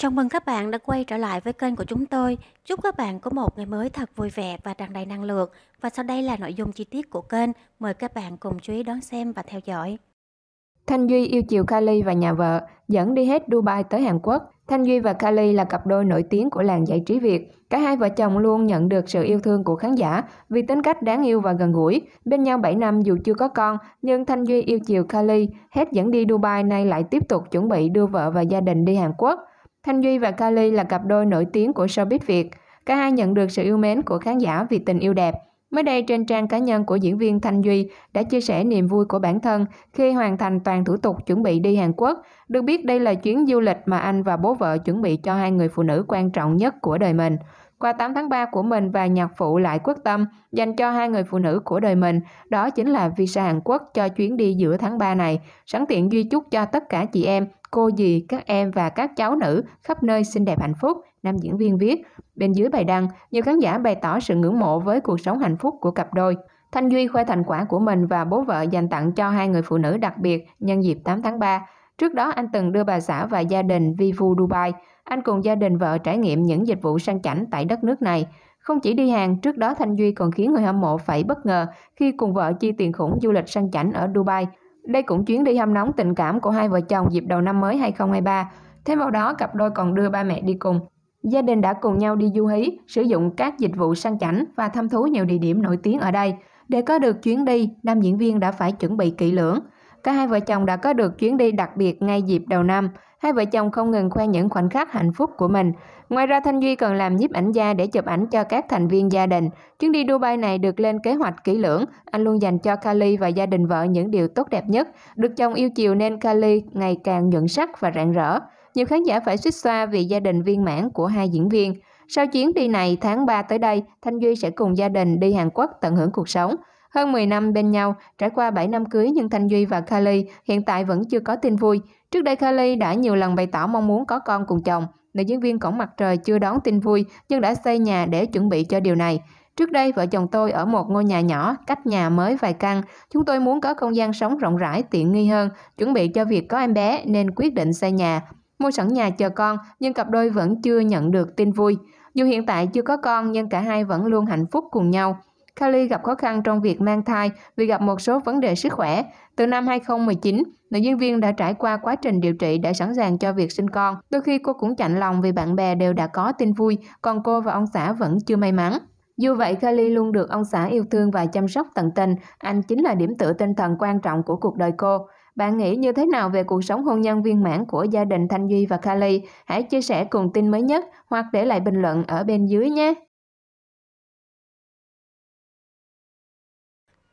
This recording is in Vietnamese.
Chào mừng các bạn đã quay trở lại với kênh của chúng tôi. Chúc các bạn có một ngày mới thật vui vẻ và tràn đầy năng lượng. Và sau đây là nội dung chi tiết của kênh. Mời các bạn cùng chú ý đón xem và theo dõi. Thanh Duy yêu chiều Kylie và nhà vợ, dẫn đi hết Dubai tới Hàn Quốc. Thanh Duy và Kylie là cặp đôi nổi tiếng của làng giải trí Việt. Cả hai vợ chồng luôn nhận được sự yêu thương của khán giả vì tính cách đáng yêu và gần gũi. Bên nhau 7 năm dù chưa có con, nhưng Thanh Duy yêu chiều Kylie, hết dẫn đi Dubai nay lại tiếp tục chuẩn bị đưa vợ và gia đình đi Hàn Quốc. Thanh Duy và Kali là cặp đôi nổi tiếng của showbiz Việt. Cả hai nhận được sự yêu mến của khán giả vì tình yêu đẹp. Mới đây trên trang cá nhân của diễn viên Thanh Duy đã chia sẻ niềm vui của bản thân khi hoàn thành toàn thủ tục chuẩn bị đi Hàn Quốc. Được biết đây là chuyến du lịch mà anh và bố vợ chuẩn bị cho hai người phụ nữ quan trọng nhất của đời mình. Qua 8 tháng 3 của mình và nhạc phụ Lại quyết Tâm dành cho hai người phụ nữ của đời mình, đó chính là visa Hàn Quốc cho chuyến đi giữa tháng 3 này, sẵn tiện duy chúc cho tất cả chị em, cô dì, các em và các cháu nữ khắp nơi xinh đẹp hạnh phúc, nam diễn viên viết. Bên dưới bài đăng, nhiều khán giả bày tỏ sự ngưỡng mộ với cuộc sống hạnh phúc của cặp đôi. Thanh Duy khoe thành quả của mình và bố vợ dành tặng cho hai người phụ nữ đặc biệt nhân dịp 8 tháng 3. Trước đó, anh từng đưa bà xã và gia đình vi vu Dubai. Anh cùng gia đình vợ trải nghiệm những dịch vụ sang chảnh tại đất nước này. Không chỉ đi hàng, trước đó Thanh Duy còn khiến người hâm mộ phải bất ngờ khi cùng vợ chi tiền khủng du lịch sang chảnh ở Dubai. Đây cũng chuyến đi hâm nóng tình cảm của hai vợ chồng dịp đầu năm mới 2023. Thêm vào đó, cặp đôi còn đưa ba mẹ đi cùng. Gia đình đã cùng nhau đi du hí, sử dụng các dịch vụ sang chảnh và thăm thú nhiều địa điểm nổi tiếng ở đây. Để có được chuyến đi, nam diễn viên đã phải chuẩn bị kỹ lưỡng. Cả hai vợ chồng đã có được chuyến đi đặc biệt ngay dịp đầu năm. Hai vợ chồng không ngừng khoe những khoảnh khắc hạnh phúc của mình. Ngoài ra Thanh Duy còn làm nhiếp ảnh gia để chụp ảnh cho các thành viên gia đình. Chuyến đi Dubai này được lên kế hoạch kỹ lưỡng. Anh luôn dành cho Kali và gia đình vợ những điều tốt đẹp nhất. Được chồng yêu chiều nên Kali ngày càng nhuận sắc và rạng rỡ. Nhiều khán giả phải suýt xoa vì gia đình viên mãn của hai diễn viên. Sau chuyến đi này, tháng 3 tới đây, Thanh Duy sẽ cùng gia đình đi Hàn Quốc tận hưởng cuộc sống. Hơn 10 năm bên nhau, trải qua 7 năm cưới nhưng Thanh Duy và Kali hiện tại vẫn chưa có tin vui. Trước đây Kali đã nhiều lần bày tỏ mong muốn có con cùng chồng. Nữ diễn viên cổng mặt trời chưa đón tin vui nhưng đã xây nhà để chuẩn bị cho điều này. Trước đây, vợ chồng tôi ở một ngôi nhà nhỏ, cách nhà mới vài căn. Chúng tôi muốn có không gian sống rộng rãi, tiện nghi hơn, chuẩn bị cho việc có em bé nên quyết định xây nhà. Mua sẵn nhà chờ con, nhưng cặp đôi vẫn chưa nhận được tin vui. Dù hiện tại chưa có con, nhưng cả hai vẫn luôn hạnh phúc cùng nhau. Kylie gặp khó khăn trong việc mang thai vì gặp một số vấn đề sức khỏe. Từ năm 2019, nữ diễn viên đã trải qua quá trình điều trị để sẵn sàng cho việc sinh con. Đôi khi cô cũng chạnh lòng vì bạn bè đều đã có tin vui, còn cô và ông xã vẫn chưa may mắn. Dù vậy, Kylie luôn được ông xã yêu thương và chăm sóc tận tình. Anh chính là điểm tựa tinh thần quan trọng của cuộc đời cô. Bạn nghĩ như thế nào về cuộc sống hôn nhân viên mãn của gia đình Thanh Duy và Kylie? Hãy chia sẻ cùng tin mới nhất hoặc để lại bình luận ở bên dưới nhé!